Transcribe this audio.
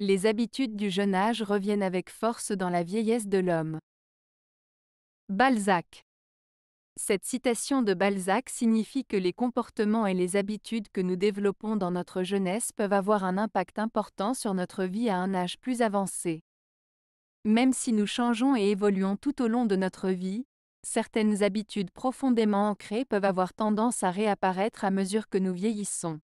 Les habitudes du jeune âge reviennent avec force dans la vieillesse de l'homme. Balzac Cette citation de Balzac signifie que les comportements et les habitudes que nous développons dans notre jeunesse peuvent avoir un impact important sur notre vie à un âge plus avancé. Même si nous changeons et évoluons tout au long de notre vie, certaines habitudes profondément ancrées peuvent avoir tendance à réapparaître à mesure que nous vieillissons.